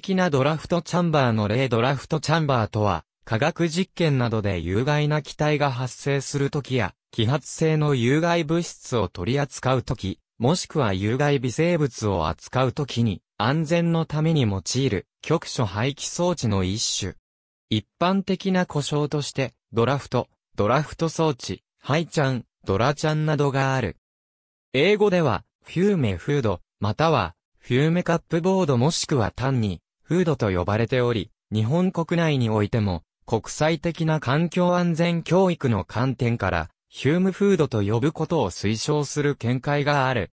的なドラフトチャンバーの例ドラフトチャンバーとは、科学実験などで有害な気体が発生するときや、揮発性の有害物質を取り扱うとき、もしくは有害微生物を扱うときに、安全のために用いる局所排気装置の一種。一般的な故障として、ドラフト、ドラフト装置、ハイちゃん、ドラちゃんなどがある。英語では、フューメフード、または、フューメカップボードもしくは単に、フードと呼ばれており、日本国内においても、国際的な環境安全教育の観点から、ヒュームフードと呼ぶことを推奨する見解がある。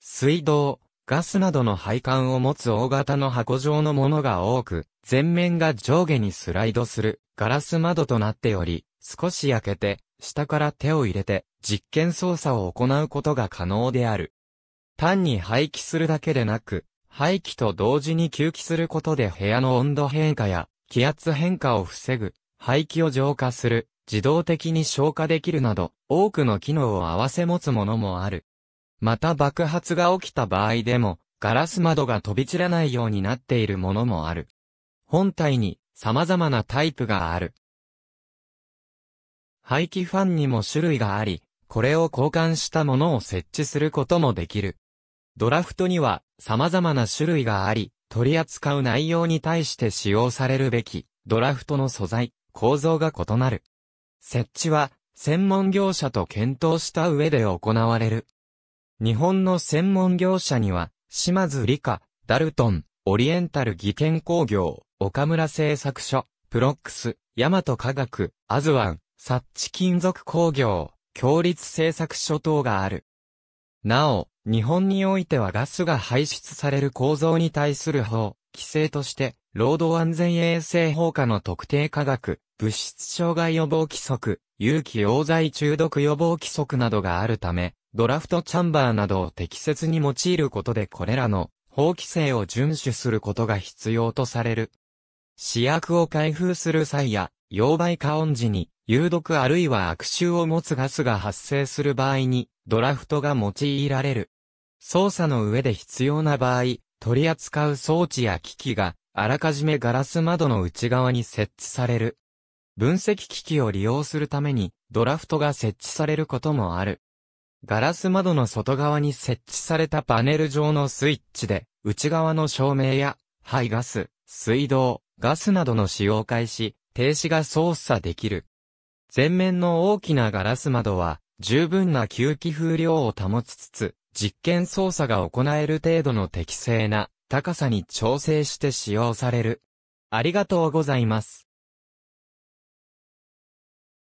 水道、ガスなどの配管を持つ大型の箱状のものが多く、前面が上下にスライドするガラス窓となっており、少し焼けて、下から手を入れて、実験操作を行うことが可能である。単に廃棄するだけでなく、廃棄と同時に吸気することで部屋の温度変化や気圧変化を防ぐ、排気を浄化する、自動的に消化できるなど、多くの機能を併せ持つものもある。また爆発が起きた場合でも、ガラス窓が飛び散らないようになっているものもある。本体に様々なタイプがある。排気ファンにも種類があり、これを交換したものを設置することもできる。ドラフトには様々な種類があり、取り扱う内容に対して使用されるべき、ドラフトの素材、構造が異なる。設置は、専門業者と検討した上で行われる。日本の専門業者には、島津理科、ダルトン、オリエンタル技研工業、岡村製作所、プロックス、ヤマト科学、アズワン、サッチ金属工業、強立製作所等がある。なお、日本においてはガスが排出される構造に対する法、規制として、労働安全衛生法下の特定科学、物質障害予防規則、有機溶剤中毒予防規則などがあるため、ドラフトチャンバーなどを適切に用いることでこれらの法規制を遵守することが必要とされる。試薬を開封する際や、溶媒化温時に、有毒あるいは悪臭を持つガスが発生する場合に、ドラフトが用いられる。操作の上で必要な場合、取り扱う装置や機器が、あらかじめガラス窓の内側に設置される。分析機器を利用するために、ドラフトが設置されることもある。ガラス窓の外側に設置されたパネル状のスイッチで、内側の照明や、排ガス、水道、ガスなどの使用開始、停止が操作できる。前面の大きなガラス窓は、十分な吸気風量を保ちつつ、実験操作が行える程度の適正な高さに調整して使用される。ありがとうございます。